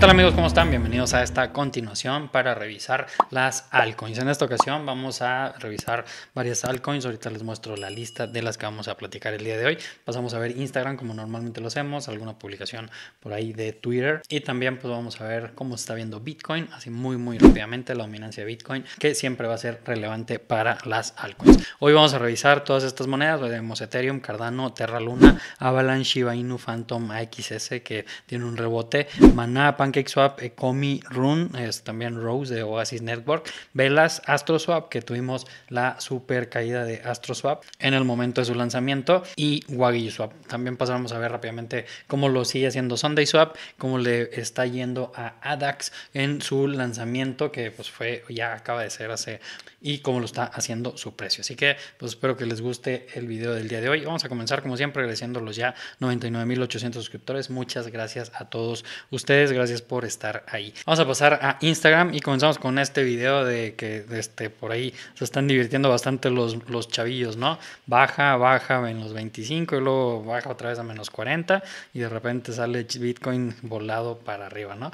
Hola amigos? ¿Cómo están? Bienvenidos a esta continuación para revisar las altcoins. En esta ocasión vamos a revisar varias altcoins. Ahorita les muestro la lista de las que vamos a platicar el día de hoy. Pasamos a ver Instagram como normalmente lo hacemos, alguna publicación por ahí de Twitter y también pues vamos a ver cómo está viendo Bitcoin, así muy muy rápidamente la dominancia de Bitcoin que siempre va a ser relevante para las altcoins. Hoy vamos a revisar todas estas monedas, Ethereum, Cardano, Terra Luna, Avalanche, Shiba Inu, Phantom, AXS que tiene un rebote, Manapan, CakeSwap Ecomi, eh, Run, es también Rose de Oasis Network, Velas, AstroSwap, que tuvimos la super caída de AstroSwap en el momento de su lanzamiento, y Wagyu Swap. También pasamos a ver rápidamente cómo lo sigue haciendo Sunday Swap, cómo le está yendo a ADAX en su lanzamiento, que pues fue, ya acaba de ser hace, y cómo lo está haciendo su precio. Así que pues espero que les guste el video del día de hoy. Vamos a comenzar como siempre los ya 99.800 suscriptores. Muchas gracias a todos ustedes, gracias por estar ahí. Vamos a pasar a Instagram y comenzamos con este video de que este, por ahí se están divirtiendo bastante los, los chavillos, ¿no? Baja, baja en los 25 y luego baja otra vez a menos 40 y de repente sale Bitcoin volado para arriba, ¿no?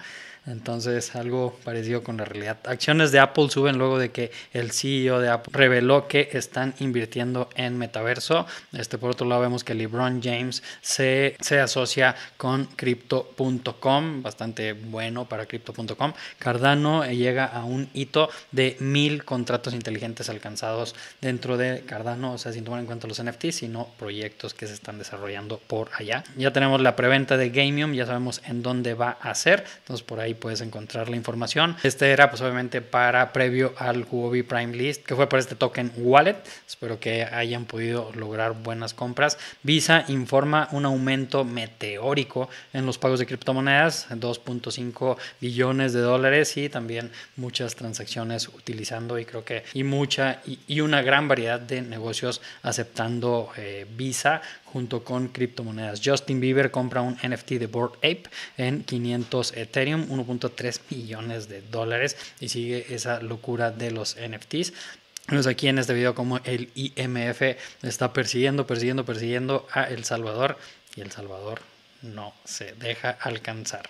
Entonces, algo parecido con la realidad. Acciones de Apple suben luego de que el CEO de Apple reveló que están invirtiendo en metaverso. Este, por otro lado, vemos que LeBron James se, se asocia con crypto.com, bastante bueno para crypto.com. Cardano llega a un hito de mil contratos inteligentes alcanzados dentro de Cardano, o sea, sin tomar en cuenta los NFTs, sino proyectos que se están desarrollando por allá. Ya tenemos la preventa de Gamium, ya sabemos en dónde va a ser. Entonces, por ahí puedes encontrar la información. Este era pues obviamente para previo al Huobi Prime List, que fue por este token Wallet. Espero que hayan podido lograr buenas compras. Visa informa un aumento meteórico en los pagos de criptomonedas, 2.5 billones de dólares y también muchas transacciones utilizando y creo que y mucha y, una gran variedad de negocios aceptando eh, Visa junto con criptomonedas. Justin Bieber compra un NFT de Bored Ape en 500 Ethereum, 1.3 millones de dólares y sigue esa locura de los NFTs. Vemos aquí en este video como el IMF está persiguiendo, persiguiendo, persiguiendo a El Salvador y El Salvador no se deja alcanzar.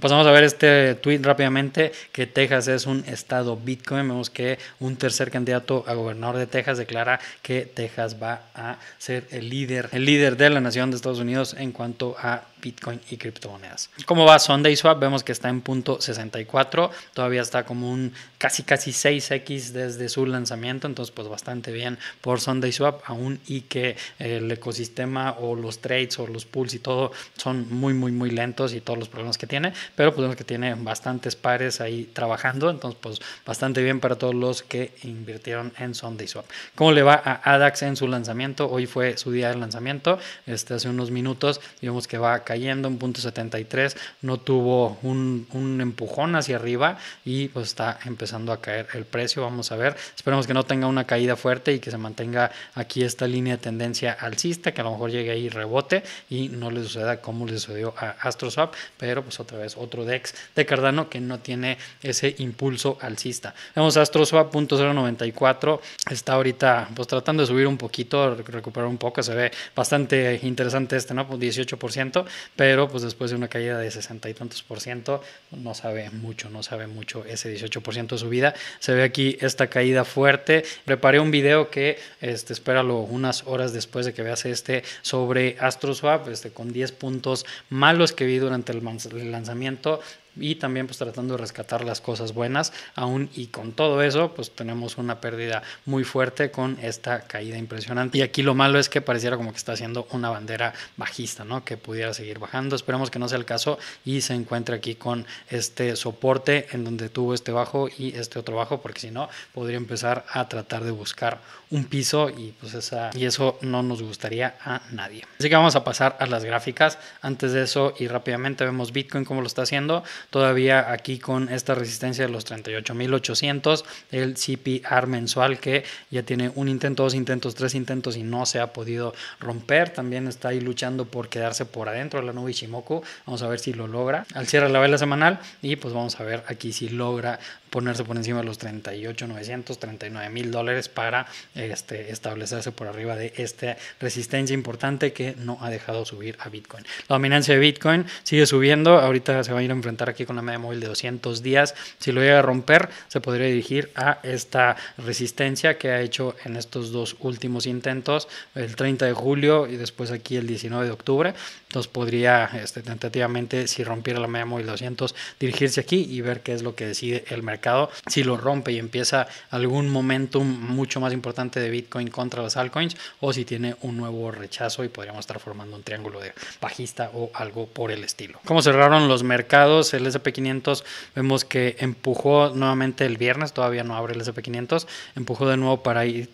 Pasamos pues a ver este tweet rápidamente, que Texas es un estado Bitcoin. Vemos que un tercer candidato a gobernador de Texas declara que Texas va a ser el líder, el líder de la nación de Estados Unidos en cuanto a Bitcoin y criptomonedas. ¿Cómo va Sunday Swap? Vemos que está en punto 64, todavía está como un casi casi 6x desde su lanzamiento, entonces pues bastante bien por Sunday Swap, aún y que el ecosistema o los trades o los pools y todo son muy muy muy lentos y todos los problemas que tiene, pero pues que tiene bastantes pares ahí trabajando, entonces pues bastante bien para todos los que invirtieron en Sunday Swap. ¿Cómo le va a ADAX en su lanzamiento? Hoy fue su día de lanzamiento, este hace unos minutos, vemos que va a cayendo, en punto 73, no tuvo un, empujón hacia arriba y pues está empezando a caer el precio, vamos a ver, esperemos que no tenga una caída fuerte y que se mantenga aquí esta línea de tendencia alcista, que a lo mejor llegue ahí rebote y no le suceda como le sucedió a AstroSwap, pero pues otra vez otro DEX de Cardano que no tiene ese impulso alcista. Vemos .094, está ahorita pues tratando de subir un poquito, recuperar un poco, se ve bastante interesante este, ¿no? 18%, pero pues después de una caída de 60 y tantos por ciento, no sabe mucho, no sabe mucho ese 18% de subida. Se ve aquí esta caída fuerte. Preparé un video que, este, espéralo unas horas después de que veas este, sobre AstroSwap, este, con 10 puntos malos que vi durante el lanzamiento y también pues tratando de rescatar las cosas buenas, aún y con todo eso pues tenemos una pérdida muy fuerte con esta caída impresionante. Y aquí lo malo es que pareciera como que está haciendo una bandera bajista, ¿no? Que pudiera seguir bajando, esperemos que no sea el caso y se encuentre aquí con este soporte en donde tuvo este bajo y este otro bajo, porque si no podría empezar a tratar de buscar un piso y pues esa y eso no nos gustaría a nadie. Así que vamos a pasar a las gráficas. Antes de eso y rápidamente vemos Bitcoin cómo lo está haciendo todavía aquí con esta resistencia de los 38.800, el CPR mensual que ya tiene un intento, dos intentos, tres intentos y no se ha podido romper. También está ahí luchando por quedarse por adentro de la nube Ishimoku. Vamos a ver si lo logra al cierre de la vela semanal y pues vamos a ver aquí si logra ponerse por encima de los 38, 900, 39 mil dólares para este, establecerse por arriba de esta resistencia importante que no ha dejado subir a Bitcoin. La dominancia de Bitcoin sigue subiendo, ahorita se va a ir a enfrentar aquí con la media móvil de 200 días, si lo llega a romper se podría dirigir a esta resistencia que ha hecho en estos dos últimos intentos, el 30 de julio y después aquí el 19 de octubre, entonces podría este, tentativamente si rompiera la media móvil 200 dirigirse aquí y ver qué es lo que decide el mercado si lo rompe y empieza algún momentum mucho más importante de Bitcoin contra las altcoins, o si tiene un nuevo rechazo y podríamos estar formando un triángulo de bajista o algo por el estilo. ¿Cómo cerraron los mercados, el SP500 vemos que empujó nuevamente el viernes, todavía no abre el SP500, empujó de nuevo para ir,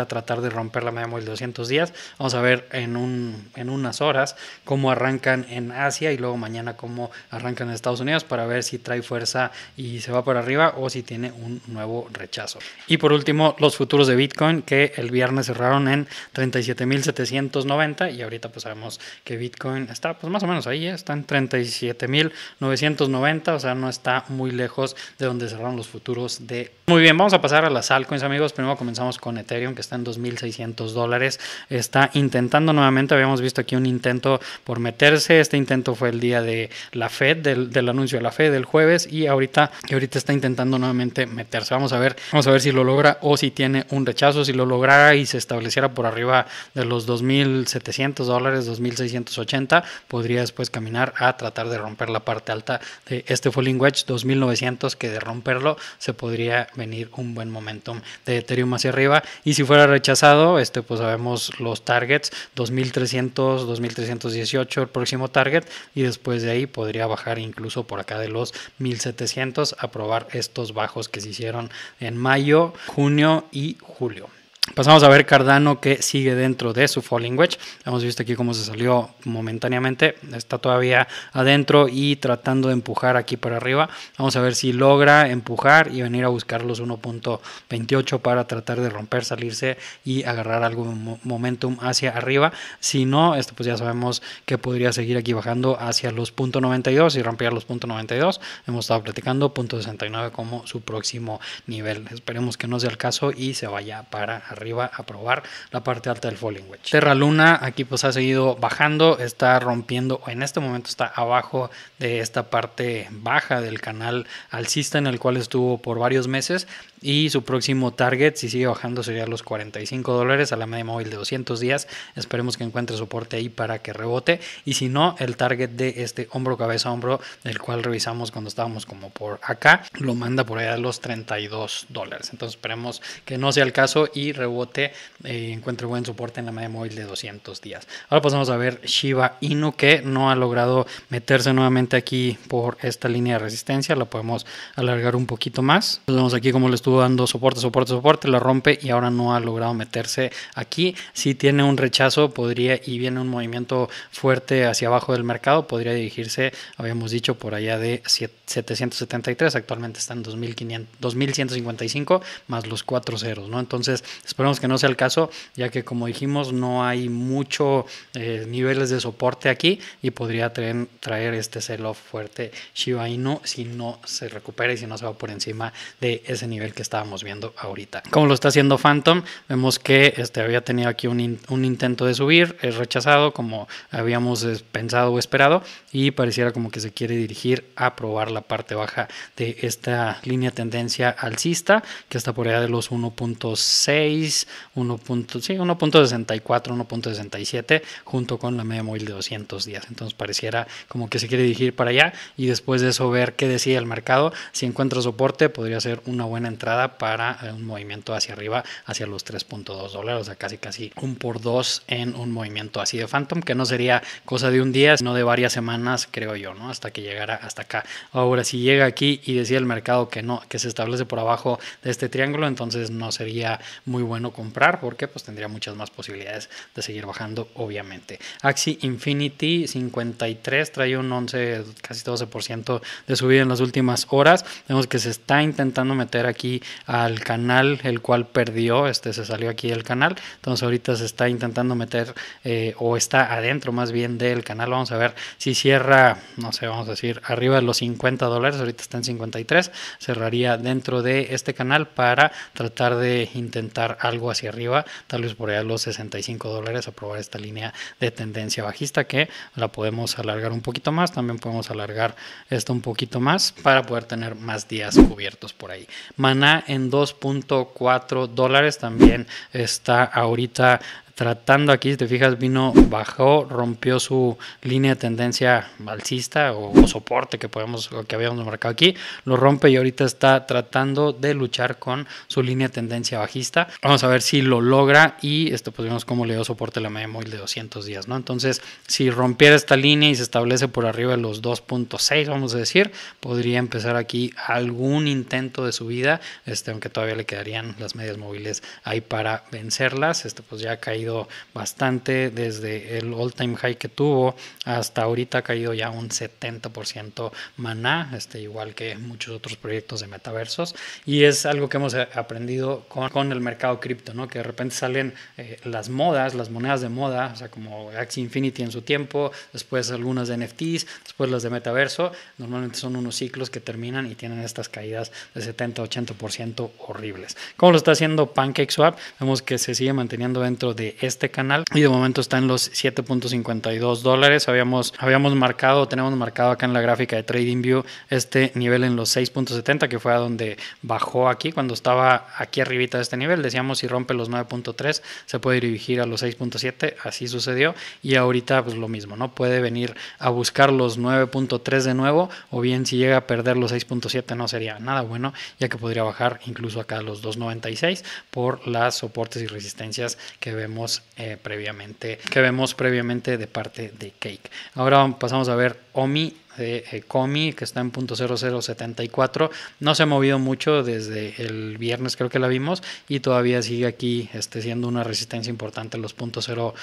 a tratar de romper la media móvil de 200 días. Vamos a ver en, en unas horas cómo arrancan en Asia y luego mañana cómo arrancan en Estados Unidos para ver si trae fuerza y se va para arriba o si tiene un nuevo rechazo. Y por último, los futuros de Bitcoin que el viernes cerraron en 37.790 y ahorita pues sabemos que Bitcoin está pues más o menos ahí, ¿eh? está en 37.990, o sea, no está muy lejos de donde cerraron los futuros de... Muy bien, vamos a pasar a las altcoins amigos. Primero comenzamos con Ethereum que está en 2.600 dólares. Está intentando nuevamente, habíamos visto aquí un intento por meterse. Este intento fue el día de la Fed, del, anuncio de la Fed del jueves y ahorita, y ahorita está intentando nuevamente meterse. Vamos a ver, vamos a ver si lo logra o si tiene un rechazo. Si lo lograra y se estableciera por arriba de los 2.700 dólares, 2.680, podría después caminar a tratar de romper la parte alta de este Falling Wedge 2.900, que de romperlo se podría venir un buen momentum de Ethereum hacia arriba. Y si fuera rechazado, este, pues sabemos los targets 2.300, 2.318, el próximo target, y después de ahí podría bajar incluso por acá de los 1.700 a probar esto estos bajos que se hicieron en mayo, junio y julio. Pasamos pues a ver Cardano que sigue dentro de su Falling Wedge. Hemos visto aquí cómo se salió momentáneamente. Está todavía adentro y tratando de empujar aquí para arriba. Vamos a ver si logra empujar y venir a buscar los 1.28 para tratar de romper, salirse y agarrar algún momentum hacia arriba. Si no, esto pues ya sabemos que podría seguir aquí bajando hacia los .92 y romper los .92 Hemos estado platicando .69 como su próximo nivel. Esperemos que no sea el caso y se vaya para arriba arriba a probar la parte alta del Falling Wedge. Terra Luna aquí pues ha seguido bajando, está rompiendo, en este momento está abajo de esta parte baja del canal alcista en el cual estuvo por varios meses y su próximo target, si sigue bajando, sería los 45 dólares a la media móvil de 200 días. Esperemos que encuentre soporte ahí para que rebote. Y si no, el target de este hombro, cabeza, hombro, del cual revisamos cuando estábamos como por acá, lo manda por allá a los 32 dólares. Entonces esperemos que no sea el caso y rebote, Y eh, encuentre buen soporte en la media móvil de 200 días. Ahora pasamos a ver Shiba Inu, que no ha logrado meterse nuevamente aquí por esta línea de resistencia. La podemos alargar un poquito más. Nos vemos aquí como lo dando soporte, soporte, soporte, la rompe y ahora no ha logrado meterse aquí. Si tiene un rechazo, podría y viene un movimiento fuerte hacia abajo del mercado, podría dirigirse, habíamos dicho, por allá de 773, actualmente está en 2155 más los cuatro ceros, ¿no? Entonces, esperemos que no sea el caso, ya que como dijimos, no hay mucho eh, niveles de soporte aquí y podría traer, traer este sell-off fuerte Shiba Inu si no se recupera y si no se va por encima de ese nivel que estábamos viendo ahorita. Como lo está haciendo Phantom, vemos que este, había tenido aquí un, un intento de subir, es rechazado como habíamos eh, pensado o esperado y pareciera como que se quiere dirigir a probar la parte baja de esta línea tendencia alcista que está por allá de los 1.6, 1.64, 1.67 junto con la media móvil de 200 días. Entonces pareciera como que se quiere dirigir para allá y después de eso ver qué decide el mercado. Si encuentra soporte podría ser una buena entrada para eh, un movimiento hacia arriba hacia los 3.2 dólares, o sea, casi casi un por dos en un movimiento así de Phantom, que no sería cosa de un día, sino de varias semanas, creo yo, ¿no? Hasta que llegara hasta acá. Ahora, si llega aquí y decía el mercado que no, que se establece por abajo de este triángulo, entonces no sería muy bueno comprar porque pues tendría muchas más posibilidades de seguir bajando, obviamente. Axi Infinity 53 trae un 11, casi 12% de subida en las últimas horas. Vemos que se está intentando meter aquí al canal, el cual perdió, este se salió aquí del canal, entonces ahorita se está intentando meter eh, o está adentro más bien del canal, vamos a ver si cierra, no sé, vamos a decir, arriba de los 50 dólares, ahorita está en 53, cerraría dentro de este canal para tratar de intentar algo hacia arriba, tal vez por allá los 65 dólares, a probar esta línea de tendencia bajista que la podemos alargar un poquito más, también podemos alargar esto un poquito más para poder tener más días cubiertos por ahí. Maná en 2.4 dólares, también está ahorita tratando aquí, si te fijas, vino, bajó, rompió su línea de tendencia balsista o, soporte que podemos, que habíamos marcado aquí, lo rompe y ahorita está tratando de luchar con su línea de tendencia bajista. Vamos a ver si lo logra y esto pues vemos cómo le dio soporte a la media móvil de 200 días, ¿no? Entonces, si rompiera esta línea y se establece por arriba de los 2.6, vamos a decir, podría empezar aquí algún intento de subida, este, aunque todavía le quedarían las medias móviles ahí para vencerlas. esto pues ya ha caído bastante desde el all time high que tuvo hasta ahorita ha caído ya un 70% maná, este, igual que muchos otros proyectos de metaversos. Y es algo que hemos eh, aprendido con, el mercado cripto, ¿no? que de repente salen eh, las modas, las monedas de moda, o sea, como Axie Infinity en su tiempo, después algunas de NFTs, después las de metaverso. Normalmente son unos ciclos que terminan y tienen estas caídas de 70-80% horribles. ¿Cómo lo está haciendo PancakeSwap? Vemos que se sigue manteniendo dentro de este canal y de momento está en los 7.52 dólares. Habíamos, habíamos marcado, tenemos marcado acá en la gráfica de TradingView este nivel en los 6.70 que fue a donde bajó aquí cuando estaba aquí arribita de este nivel. Decíamos si rompe los 9.3 se puede dirigir a los 6.7, así sucedió y ahorita pues lo mismo, ¿no? Puede venir a buscar los 9.3 de nuevo o bien si llega a perder los 6.7 no sería nada bueno ya que podría bajar incluso acá a los 2.96 por las soportes y resistencias que vemos eh, previamente, que vemos previamente de parte de Cake. Ahora pasamos a ver Omi de eh, Comi, que está en .0074. No se ha movido mucho desde el viernes, creo que la vimos, y todavía sigue aquí este, siendo una resistencia importante los .079,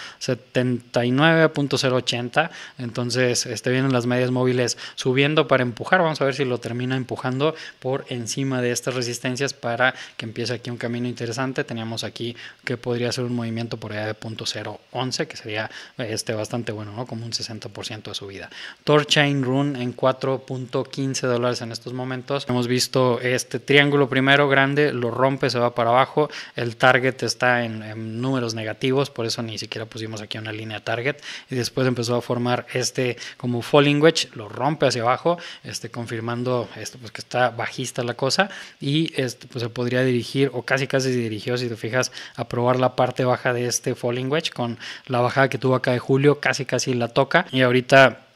.080. Entonces, este, vienen las medias móviles subiendo para empujar. Vamos a ver si lo termina empujando por encima de estas resistencias para que empiece aquí un camino interesante. Teníamos aquí que podría ser un movimiento por allá de .011, que sería este, bastante bueno, ¿no? Como un 60% de subida. Torchain Room en 4.15 dólares en estos momentos. Hemos visto este triángulo primero grande, lo rompe, se va para abajo. El target está en, números negativos, por eso ni siquiera pusimos aquí una línea target. Y después empezó a formar este como falling wedge, lo rompe hacia abajo, este, confirmando esto pues, que está bajista la cosa. Y este, pues, se podría dirigir, o casi casi se dirigió, si te fijas, a probar la parte baja de este falling wedge con la bajada que tuvo acá de julio, casi casi la toca. Y ahorita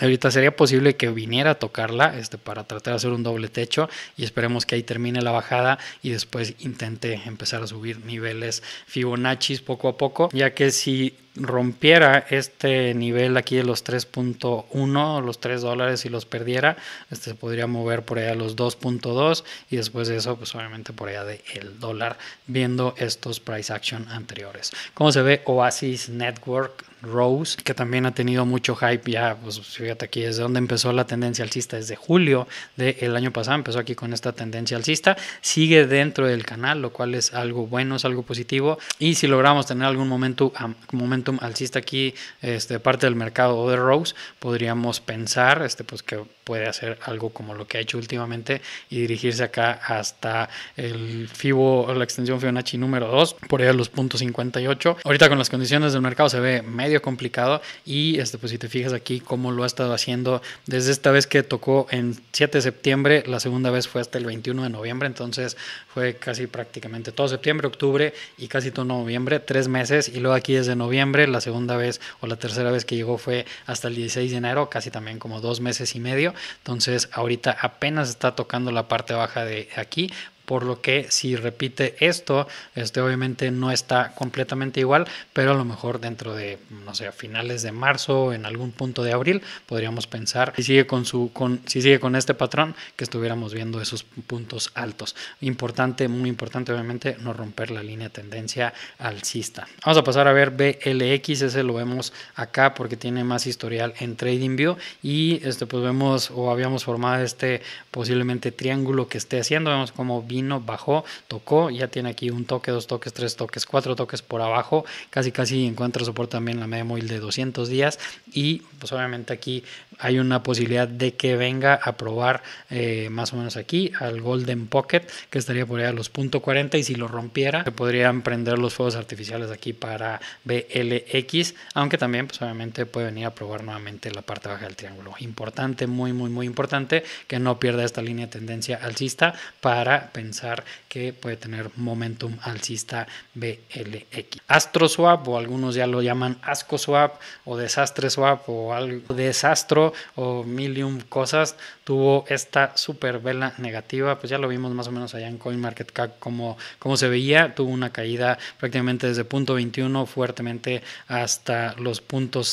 Ahorita sería posible que viniera a tocarla este, para tratar de hacer un doble techo y esperemos que ahí termine la bajada y después intente empezar a subir niveles Fibonacci poco a poco, ya que si rompiera este nivel aquí de los 3.1, los 3 dólares y los perdiera, este se podría mover por allá los 2.2 y después de eso, pues obviamente por allá de el dólar, viendo estos price action anteriores. como se ve Oasis Network? Rose, que también ha tenido mucho hype ya, pues fíjate aquí, desde donde empezó la tendencia alcista, desde julio del año pasado, empezó aquí con esta tendencia alcista, sigue dentro del canal, lo cual es algo bueno, es algo positivo, y si logramos tener algún momento, momento alcista aquí este, parte del mercado de Rose, podríamos pensar este, pues, que puede hacer algo como lo que ha hecho últimamente y dirigirse acá hasta el FIBO, la extensión Fibonacci número 2, por ahí a los puntos 58. Ahorita con las condiciones del mercado se ve medio complicado y este, pues, si te fijas aquí cómo lo ha estado haciendo desde esta vez que tocó en 7 de septiembre, la segunda vez fue hasta el 21 de noviembre, entonces fue casi prácticamente todo septiembre, octubre y casi todo noviembre, tres meses y luego aquí desde noviembre la segunda vez o la tercera vez que llegó fue hasta el 16 de enero, casi también como dos meses y medio. Entonces ahorita apenas está tocando la parte baja de aquí, por lo que si repite esto, este obviamente no está completamente igual, pero a lo mejor dentro de, no sé, finales de marzo, o en algún punto de abril, podríamos pensar si sigue con, su, con, si sigue con este patrón que estuviéramos viendo esos puntos altos. Importante, muy importante obviamente no romper la línea tendencia alcista. Vamos a pasar a ver BLX, ese lo vemos acá porque tiene más historial en TradingView y este pues vemos o habíamos formado este posiblemente triángulo que esté haciendo, vemos como bajó, tocó, ya tiene aquí un toque, dos toques, tres toques, cuatro toques por abajo, casi casi encuentra soporte también la media móvil de 200 días y pues obviamente aquí hay una posibilidad de que venga a probar eh, más o menos aquí al Golden Pocket, que estaría por allá a los .40 y si lo rompiera, se podrían prender los fuegos artificiales aquí para BLX, aunque también pues obviamente puede venir a probar nuevamente la parte baja del triángulo. Importante, muy, muy, muy importante que no pierda esta línea de tendencia alcista para pensar que puede tener momentum alcista BLX. Astro Swap o algunos ya lo llaman Asco Swap o Desastre Swap o algo desastro o mil cosas, tuvo esta super vela negativa, pues ya lo vimos más o menos allá en CoinMarketCap como, se veía, tuvo una caída prácticamente desde punto 21 fuertemente hasta los puntos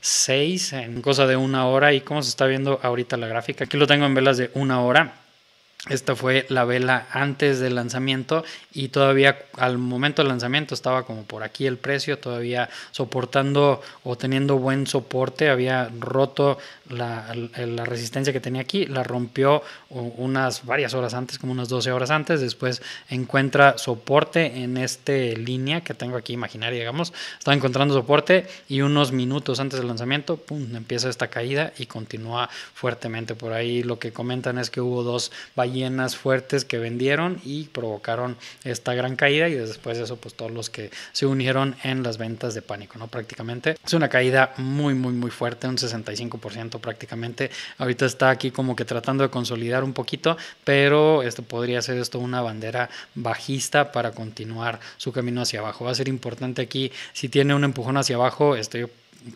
06 en cosa de una hora y como se está viendo ahorita la gráfica, aquí lo tengo en velas de una hora esta fue la vela antes del lanzamiento y todavía al momento del lanzamiento estaba como por aquí el precio, todavía soportando o teniendo buen soporte, había roto la, resistencia que tenía aquí, la rompió unas varias horas antes, como unas 12 horas antes, después encuentra soporte en esta línea que tengo aquí imaginaria, digamos, estaba encontrando soporte y unos minutos antes del lanzamiento, empieza esta caída y continúa fuertemente. Por ahí lo que comentan es que hubo dos vallas llenas fuertes que vendieron y provocaron esta gran caída y después de eso pues todos los que se unieron en las ventas de pánico, ¿no? Prácticamente es una caída muy muy muy fuerte, un 65% prácticamente. Ahorita está aquí como que tratando de consolidar un poquito, pero esto podría ser esto una bandera bajista para continuar su camino hacia abajo. Va a ser importante aquí si tiene un empujón hacia abajo, estoy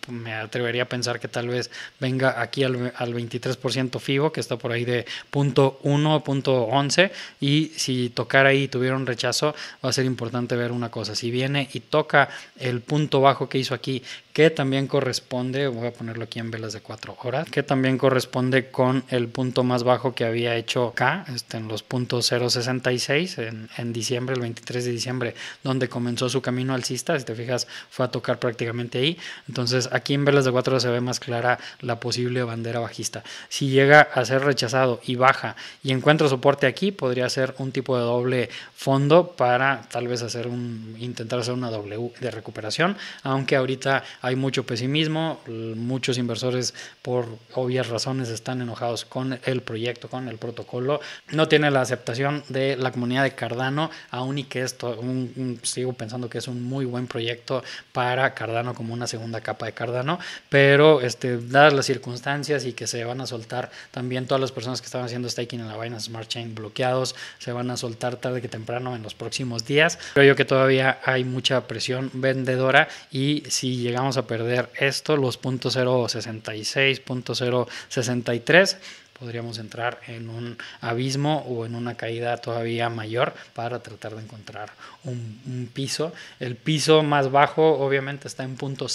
me atrevería a pensar que tal vez venga aquí al, 23% FIBO, que está por ahí de punto .1, punto .11, y si tocar ahí y tuviera un rechazo, va a ser importante ver una cosa. Si viene y toca el punto bajo que hizo aquí, que también corresponde, voy a ponerlo aquí en velas de 4 horas, que también corresponde con el punto más bajo que había hecho acá, este, en los puntos 0.66 en, en diciembre, el 23 de diciembre, donde comenzó su camino alcista, si te fijas fue a tocar prácticamente ahí, entonces aquí en velas de 4 horas se ve más clara la posible bandera bajista. Si llega a ser rechazado y baja y encuentra soporte aquí, podría ser un tipo de doble fondo para tal vez hacer un, intentar hacer una W de recuperación, aunque ahorita hay mucho pesimismo, muchos inversores por obvias razones están enojados con el proyecto, con el protocolo, no tiene la aceptación de la comunidad de Cardano, aún y que esto, sigo pensando que es un muy buen proyecto para Cardano como una segunda capa de Cardano, pero este, dadas las circunstancias y que se van a soltar también todas las personas que estaban haciendo staking en la vaina Smart Chain bloqueados, se van a soltar tarde que temprano en los próximos días. Creo yo que todavía hay mucha presión vendedora y si llegamos a perder esto, los y tres podríamos entrar en un abismo o en una caída todavía mayor para tratar de encontrar un, piso. El piso más bajo obviamente está en punto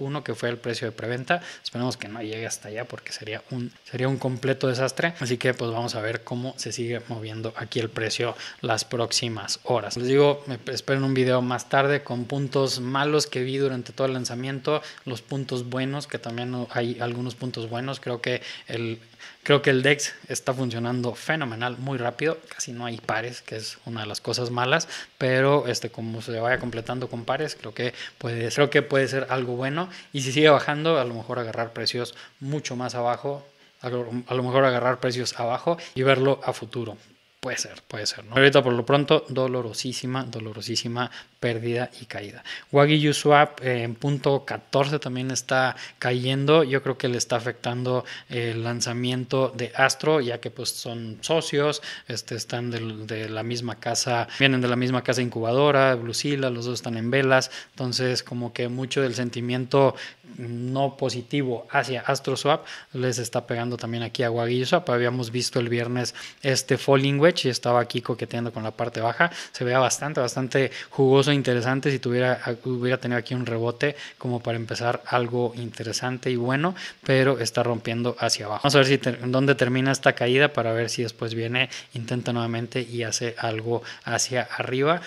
001 que fue el precio de preventa. Esperemos que no llegue hasta allá porque sería un, sería un completo desastre. Así que pues vamos a ver cómo se sigue moviendo aquí el precio las próximas horas. Les digo, esperen un video más tarde con puntos malos que vi durante todo el lanzamiento, los puntos buenos, que también hay algunos puntos buenos. Creo que el Creo que el DEX está funcionando fenomenal, muy rápido, casi no hay pares, que es una de las cosas malas, pero este, como se vaya completando con pares, creo que, puede, creo que puede ser algo bueno. Y si sigue bajando, a lo mejor agarrar precios mucho más abajo, a lo, mejor agarrar precios abajo y verlo a futuro. Puede ser, puede ser. ¿no? Ahorita por lo pronto, dolorosísima, dolorosísima pérdida y caída. Wagyu Swap eh, en punto 14 también está cayendo. Yo creo que le está afectando el lanzamiento de Astro, ya que pues son socios, este, están de, la misma casa, vienen de la misma casa incubadora, Blucilla, los dos están en velas. Entonces, como que mucho del sentimiento no positivo hacia Astro Swap, les está pegando también aquí a Wagyu Swap. Habíamos visto el viernes este Falling Wedge y estaba aquí coqueteando con la parte baja. Se vea bastante, bastante jugoso interesante si tuviera, hubiera tenido aquí un rebote como para empezar algo interesante y bueno, pero está rompiendo hacia abajo. Vamos a ver si dónde termina esta caída para ver si después viene, intenta nuevamente y hace algo hacia arriba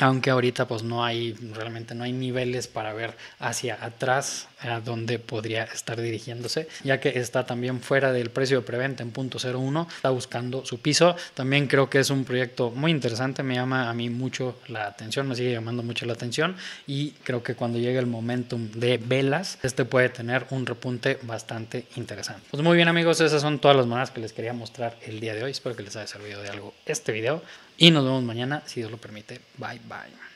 aunque ahorita pues no hay realmente no hay niveles para ver hacia atrás a dónde podría estar dirigiéndose ya que está también fuera del precio de preventa en punto 01 está buscando su piso también creo que es un proyecto muy interesante me llama a mí mucho la atención me sigue llamando mucho la atención y creo que cuando llegue el momentum de velas este puede tener un repunte bastante interesante pues muy bien amigos esas son todas las monedas que les quería mostrar el día de hoy espero que les haya servido de algo este video y nos vemos mañana, si Dios lo permite. Bye, bye.